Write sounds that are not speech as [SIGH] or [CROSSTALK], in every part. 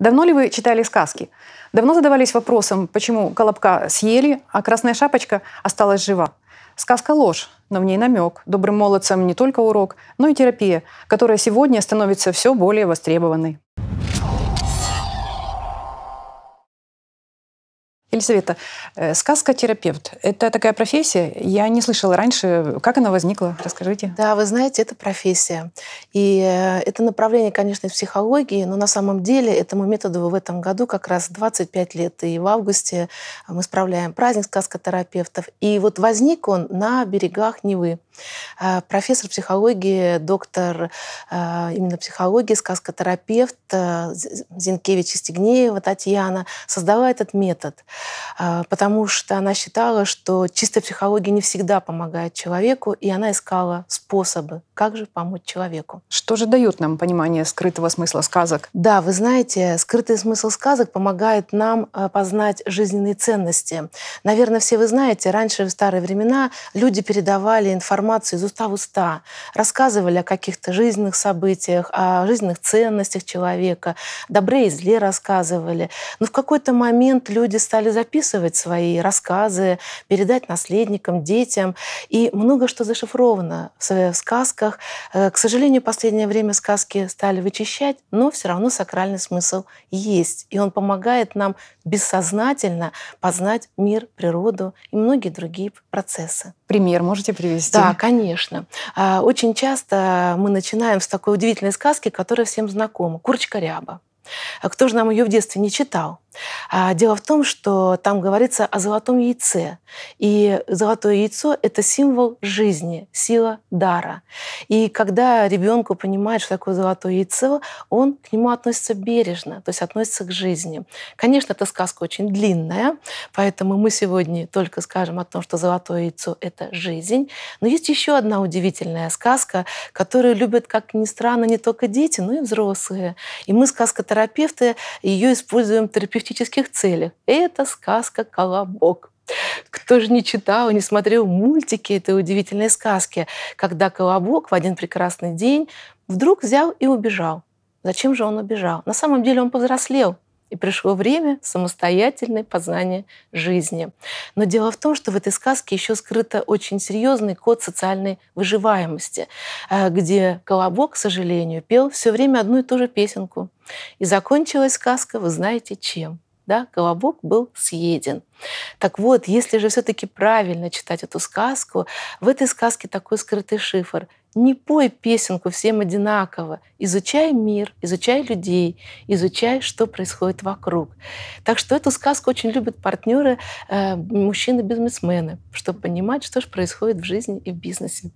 Давно ли вы читали сказки? Давно задавались вопросом, почему Колобка съели, а Красная Шапочка осталась жива? Сказка – ложь, но в ней намек. Добрым молодцам не только урок, но и терапия, которая сегодня становится все более востребованной. Елизавета, э, сказка-терапевт – это такая профессия? Я не слышала раньше. Как она возникла? Расскажите. Да, вы знаете, это профессия. И э, это направление, конечно, из психологии, но на самом деле этому методу в этом году как раз 25 лет. И в августе э, мы справляем праздник сказка-терапевтов. И вот возник он на берегах Невы. Э, профессор психологии, доктор э, именно психологии, сказкотерапевт э, Зинкевич и Стегнеева Татьяна создала этот метод, потому что она считала, что чистая психология не всегда помогает человеку, и она искала способы, как же помочь человеку. Что же дает нам понимание скрытого смысла сказок? Да, вы знаете, скрытый смысл сказок помогает нам познать жизненные ценности. Наверное, все вы знаете, раньше в старые времена люди передавали информацию информацию из уста в уста, рассказывали о каких-то жизненных событиях, о жизненных ценностях человека, добре и зле рассказывали. Но в какой-то момент люди стали записывать свои рассказы, передать наследникам, детям. И много что зашифровано в своих сказках. Э, к сожалению, в последнее время сказки стали вычищать, но все равно сакральный смысл есть. И он помогает нам бессознательно познать мир, природу и многие другие процессы. Пример можете привести? Да, конечно. А, очень часто мы начинаем с такой удивительной сказки, которая всем знакома. Курочка Ряба. А кто же нам ее в детстве не читал? А, дело в том, что там говорится о золотом яйце. И золотое яйцо – это символ жизни, сила дара. И когда ребенку понимает, что такое золотое яйцо, он к нему относится бережно, то есть относится к жизни. Конечно, эта сказка очень длинная, поэтому мы сегодня только скажем о том, что золотое яйцо – это жизнь. Но есть еще одна удивительная сказка, которую любят, как ни странно, не только дети, но и взрослые. И мы, сказкотерапевты, ее используем терапевтически терапевтических целях. Это сказка «Колобок». Кто же не читал, не смотрел мультики этой удивительной сказки, когда Колобок в один прекрасный день вдруг взял и убежал. Зачем же он убежал? На самом деле он повзрослел. И пришло время самостоятельной познания жизни. Но дело в том, что в этой сказке еще скрыто очень серьезный код социальной выживаемости, э, где Колобок, к сожалению, пел все время одну и ту же песенку. И закончилась сказка, вы знаете, чем – да, колобок был съеден. Так вот, если же все-таки правильно читать эту сказку, в этой сказке такой скрытый шифр. Не пой песенку всем одинаково. Изучай мир, изучай людей, изучай, что происходит вокруг. Так что эту сказку очень любят партнеры, э, мужчины-бизнесмены, чтобы понимать, что же происходит в жизни и в бизнесе.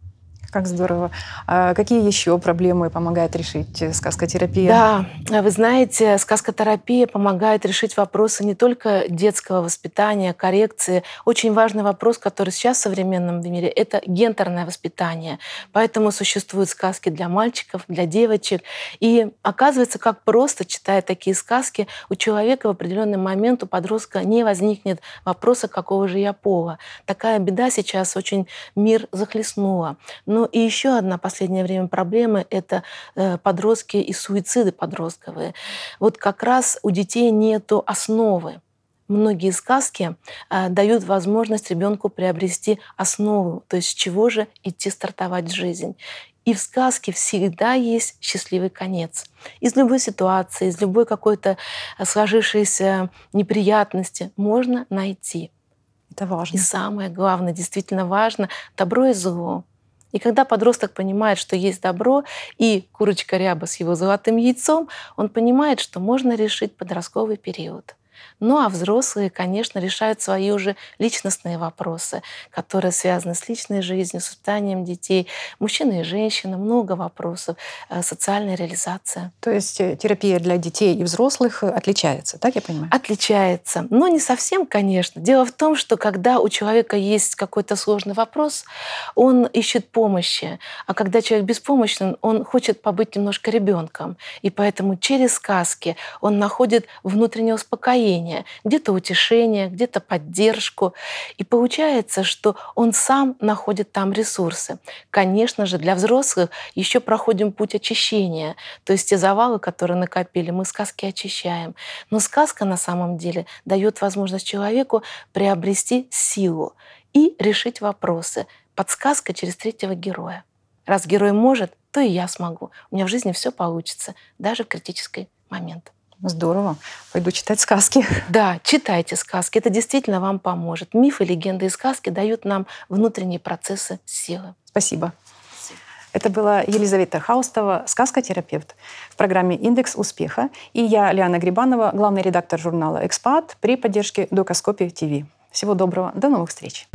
Как здорово. А какие еще проблемы помогает решить э, сказкотерапия? Да, а вы знаете, сказкотерапия помогает решить вопросы не только детского воспитания, коррекции. Очень важный вопрос, который сейчас в современном мире, это гендерное воспитание. Поэтому существуют сказки для мальчиков, для девочек. И оказывается, как просто, читая такие сказки, у человека в определенный момент, у подростка не возникнет вопроса, какого же я пола. Такая беда сейчас очень мир захлестнула. Но ну и еще одна последнее время проблема – это э, подростки и суициды подростковые. Вот как раз у детей нет основы многие сказки э, дают возможность ребенку приобрести основу, то есть с чего же идти стартовать жизнь. И в сказке всегда есть счастливый конец. Из любой ситуации, из любой какой-то э, сложившейся неприятности можно найти. Это важно. И самое главное, действительно важно, добро и зло, и когда подросток понимает, что есть добро, и курочка ряба с его золотым яйцом, он понимает, что можно решить подростковый период. Ну а взрослые, конечно, решают свои уже личностные вопросы, которые связаны с личной жизнью, с воспитанием детей. Мужчины и женщины, много вопросов, э, социальная реализация. То есть э, терапия для детей и взрослых э, отличается, так я понимаю? Отличается, но не совсем, конечно. Дело в том, что когда у человека есть какой-то сложный вопрос, он ищет помощи, а когда человек беспомощен, он хочет побыть немножко ребенком, и поэтому через сказки он находит внутреннее успокоение успокоение, где-то утешение, где-то поддержку. И получается, что он сам находит там ресурсы. Конечно же, для взрослых еще проходим путь очищения. То есть те завалы, которые накопили, мы сказки очищаем. Но сказка на самом деле дает возможность человеку приобрести силу и решить вопросы. Подсказка через третьего героя. Раз герой может, то и я смогу. У меня в жизни все получится, даже в критический момент. Здорово. Пойду читать сказки. [LAUGHS] Да, читайте сказки. Это действительно вам поможет. Мифы, легенды и сказки дают нам внутренние процессы силы. Спасибо. Это была Елизавета Хаустова, сказкотерапевт в программе «Индекс успеха». И я, Лиана Грибанова, главный редактор журнала «Экспат» при поддержке Докоскопи ТВ. Всего доброго. До новых встреч.